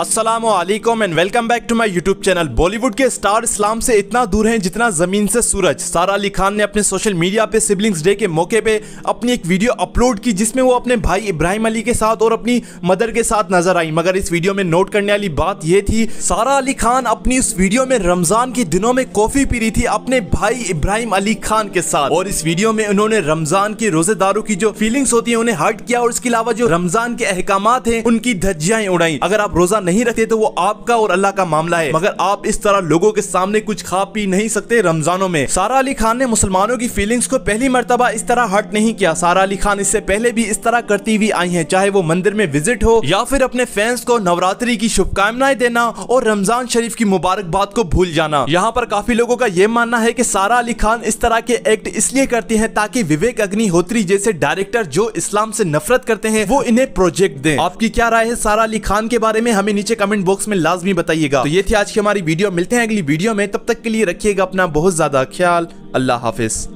Aslam and welcome back to my YouTube channel Bollywood के star इस्लाम से इतना दूर हैं जितना ज़मीन से सूरज सारा अली खान ने अपने सोशल मीडिया पे सिबलिंग्स डे के मौके पे अपनी एक वीडियो अपलोड की जिसमें वो अपने भाई इब्राहिम अली के साथ और अपनी मदर के साथ नजर आई मगर इस वीडियो में नोट करने वाली बात यह थी सारा अली खान अपनी उस वीडियो में रमज़ान के दिनों में कॉफ़ी पी रही थी अपने भाई इब्राहिम अली खान के साथ और इस वीडियो में उन्होंने रमज़ान के रोजेदारों की जो फीलिंग्स होती है उन्हें हर्ट किया और इसके अलावा जो रमज़ान के अहकाम है उनकी धज्जियां उड़ाई अगर आप रोजा नहीं रखते तो वो आपका और अल्लाह का मामला है मगर आप इस तरह लोगों के सामने कुछ खा पी नहीं सकते रमजानों में सारा अली खान ने मुसलमानों की फीलिंग्स को पहली मरतबा इस तरह हर्ट नहीं किया सारा अली खान इससे पहले भी इस तरह करती हुई आई है चाहे वो मंदिर में विजिट हो या फिर अपने फैंस को नवरात्रि की शुभकामनाएं देना और रमजान शरीफ की मुबारकबाद को भूल जाना यहाँ पर काफी लोगों का ये मानना है की सारा अली खान इस तरह के एक्ट इसलिए करती है ताकि विवेक अग्निहोत्री जैसे डायरेक्टर जो इस्लाम से नफरत करते हैं वो इन्हें प्रोजेक्ट दें आपकी क्या राय है सारा अली खान के बारे में हमें भी नीचे कमेंट बॉक्स में लाजमी बताइएगा तो ये थी आज की हमारी वीडियो मिलते हैं अगली वीडियो में तब तक के लिए रखिएगा अपना बहुत ज्यादा ख्याल अल्लाह हाफिज